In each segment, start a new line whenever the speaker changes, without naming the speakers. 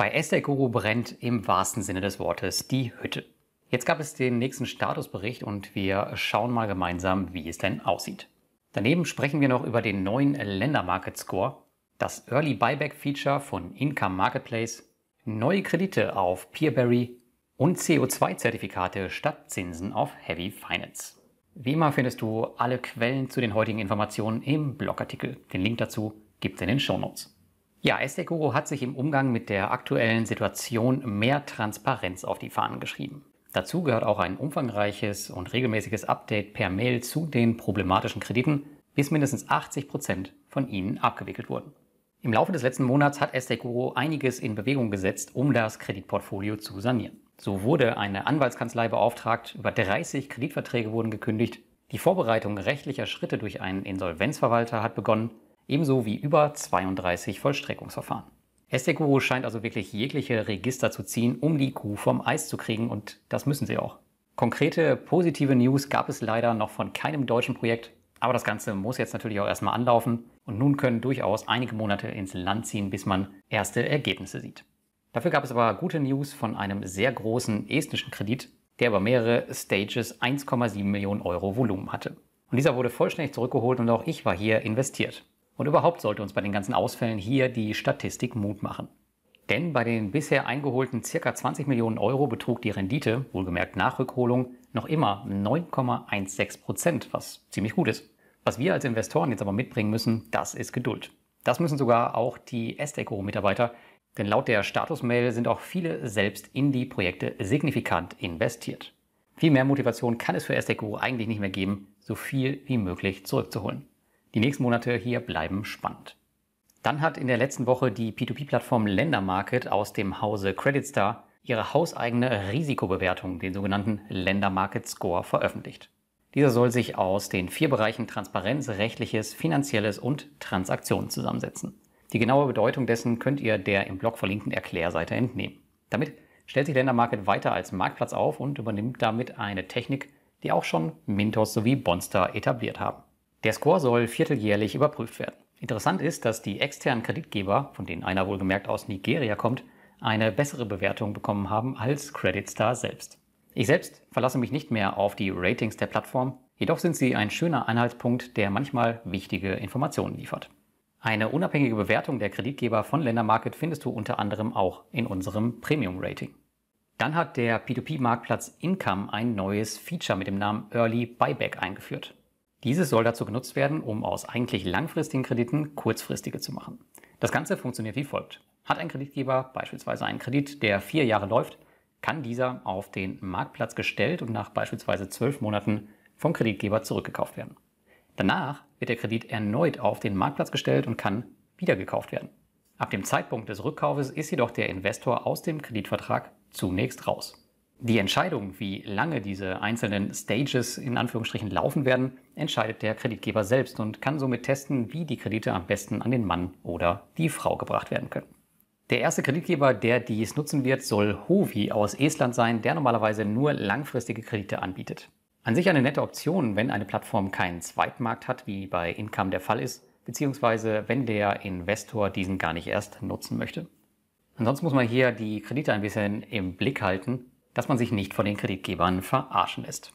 Bei Esther Guru brennt im wahrsten Sinne des Wortes die Hütte. Jetzt gab es den nächsten Statusbericht und wir schauen mal gemeinsam, wie es denn aussieht. Daneben sprechen wir noch über den neuen Länder Market Score, das Early Buyback Feature von Income Marketplace, neue Kredite auf Peerberry und CO2-Zertifikate statt Zinsen auf Heavy Finance. Wie immer findest du alle Quellen zu den heutigen Informationen im Blogartikel. Den Link dazu gibt es in den Show Notes. Ja, estate hat sich im Umgang mit der aktuellen Situation mehr Transparenz auf die Fahnen geschrieben. Dazu gehört auch ein umfangreiches und regelmäßiges Update per Mail zu den problematischen Krediten, bis mindestens 80% Prozent von ihnen abgewickelt wurden. Im Laufe des letzten Monats hat estate einiges in Bewegung gesetzt, um das Kreditportfolio zu sanieren. So wurde eine Anwaltskanzlei beauftragt, über 30 Kreditverträge wurden gekündigt, die Vorbereitung rechtlicher Schritte durch einen Insolvenzverwalter hat begonnen ebenso wie über 32 Vollstreckungsverfahren. SDGuru scheint also wirklich jegliche Register zu ziehen, um die Kuh vom Eis zu kriegen und das müssen sie auch. Konkrete positive News gab es leider noch von keinem deutschen Projekt, aber das Ganze muss jetzt natürlich auch erstmal anlaufen und nun können durchaus einige Monate ins Land ziehen, bis man erste Ergebnisse sieht. Dafür gab es aber gute News von einem sehr großen estnischen Kredit, der über mehrere Stages 1,7 Millionen Euro Volumen hatte. Und dieser wurde vollständig zurückgeholt und auch ich war hier investiert. Und überhaupt sollte uns bei den ganzen Ausfällen hier die Statistik Mut machen. Denn bei den bisher eingeholten ca. 20 Millionen Euro betrug die Rendite, wohlgemerkt Nachrückholung, noch immer 9,16 Prozent, was ziemlich gut ist. Was wir als Investoren jetzt aber mitbringen müssen, das ist Geduld. Das müssen sogar auch die esteco mitarbeiter denn laut der Statusmail sind auch viele selbst in die Projekte signifikant investiert. Viel mehr Motivation kann es für Esteco eigentlich nicht mehr geben, so viel wie möglich zurückzuholen. Die nächsten Monate hier bleiben spannend. Dann hat in der letzten Woche die P2P-Plattform Ländermarket aus dem Hause Credit Star ihre hauseigene Risikobewertung, den sogenannten Ländermarket Score, veröffentlicht. Dieser soll sich aus den vier Bereichen Transparenz, Rechtliches, Finanzielles und Transaktionen zusammensetzen. Die genaue Bedeutung dessen könnt ihr der im Blog verlinkten Erklärseite entnehmen. Damit stellt sich Ländermarket weiter als Marktplatz auf und übernimmt damit eine Technik, die auch schon Mintos sowie Bonster etabliert haben. Der Score soll vierteljährlich überprüft werden. Interessant ist, dass die externen Kreditgeber, von denen einer wohlgemerkt aus Nigeria kommt, eine bessere Bewertung bekommen haben als Credit Star selbst. Ich selbst verlasse mich nicht mehr auf die Ratings der Plattform, jedoch sind sie ein schöner Anhaltspunkt, der manchmal wichtige Informationen liefert. Eine unabhängige Bewertung der Kreditgeber von Ländermarket findest du unter anderem auch in unserem Premium Rating. Dann hat der P2P-Marktplatz Income ein neues Feature mit dem Namen Early Buyback eingeführt. Dieses soll dazu genutzt werden, um aus eigentlich langfristigen Krediten kurzfristige zu machen. Das Ganze funktioniert wie folgt. Hat ein Kreditgeber beispielsweise einen Kredit, der vier Jahre läuft, kann dieser auf den Marktplatz gestellt und nach beispielsweise zwölf Monaten vom Kreditgeber zurückgekauft werden. Danach wird der Kredit erneut auf den Marktplatz gestellt und kann wieder gekauft werden. Ab dem Zeitpunkt des Rückkaufes ist jedoch der Investor aus dem Kreditvertrag zunächst raus. Die Entscheidung, wie lange diese einzelnen Stages in Anführungsstrichen laufen werden, entscheidet der Kreditgeber selbst und kann somit testen, wie die Kredite am besten an den Mann oder die Frau gebracht werden können. Der erste Kreditgeber, der dies nutzen wird, soll Hovi aus Estland sein, der normalerweise nur langfristige Kredite anbietet. An sich eine nette Option, wenn eine Plattform keinen Zweitmarkt hat, wie bei Income der Fall ist, beziehungsweise wenn der Investor diesen gar nicht erst nutzen möchte. Ansonsten muss man hier die Kredite ein bisschen im Blick halten, dass man sich nicht von den Kreditgebern verarschen lässt.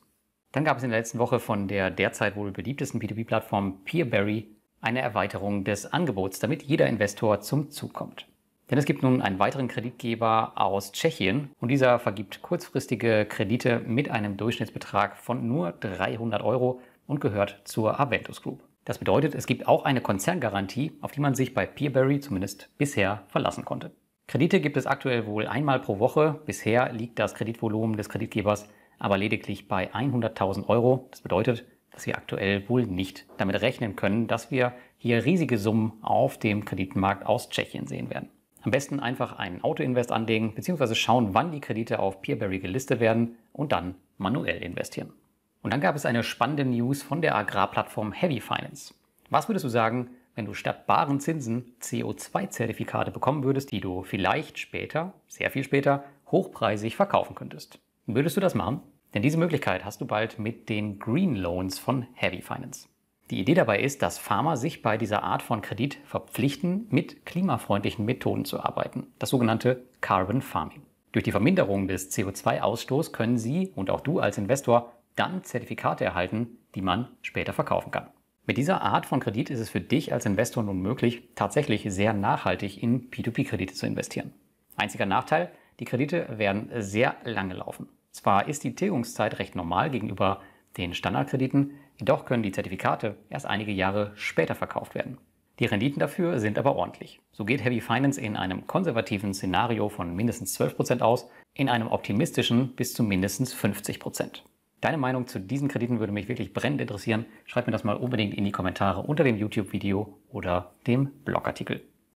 Dann gab es in der letzten Woche von der derzeit wohl beliebtesten P2P-Plattform Peerberry eine Erweiterung des Angebots, damit jeder Investor zum Zug kommt. Denn es gibt nun einen weiteren Kreditgeber aus Tschechien und dieser vergibt kurzfristige Kredite mit einem Durchschnittsbetrag von nur 300 Euro und gehört zur Aventus Group. Das bedeutet, es gibt auch eine Konzerngarantie, auf die man sich bei Peerberry zumindest bisher verlassen konnte. Kredite gibt es aktuell wohl einmal pro Woche. Bisher liegt das Kreditvolumen des Kreditgebers aber lediglich bei 100.000 Euro. Das bedeutet, dass wir aktuell wohl nicht damit rechnen können, dass wir hier riesige Summen auf dem Kreditmarkt aus Tschechien sehen werden. Am besten einfach einen Autoinvest anlegen bzw. schauen, wann die Kredite auf Peerberry gelistet werden und dann manuell investieren. Und dann gab es eine spannende News von der Agrarplattform Heavy Finance. Was würdest du sagen, wenn du statt baren Zinsen CO2-Zertifikate bekommen würdest, die du vielleicht später, sehr viel später, hochpreisig verkaufen könntest. Würdest du das machen? Denn diese Möglichkeit hast du bald mit den Green Loans von Heavy Finance. Die Idee dabei ist, dass Farmer sich bei dieser Art von Kredit verpflichten, mit klimafreundlichen Methoden zu arbeiten, das sogenannte Carbon Farming. Durch die Verminderung des CO2-Ausstoßes können Sie und auch du als Investor dann Zertifikate erhalten, die man später verkaufen kann. Mit dieser Art von Kredit ist es für dich als Investor nun möglich, tatsächlich sehr nachhaltig in P2P-Kredite zu investieren. Einziger Nachteil, die Kredite werden sehr lange laufen. Zwar ist die Tilgungszeit recht normal gegenüber den Standardkrediten, jedoch können die Zertifikate erst einige Jahre später verkauft werden. Die Renditen dafür sind aber ordentlich. So geht Heavy Finance in einem konservativen Szenario von mindestens 12% aus, in einem optimistischen bis zu mindestens 50%. Deine Meinung zu diesen Krediten würde mich wirklich brennend interessieren. Schreib mir das mal unbedingt in die Kommentare unter dem YouTube-Video oder dem Blogartikel.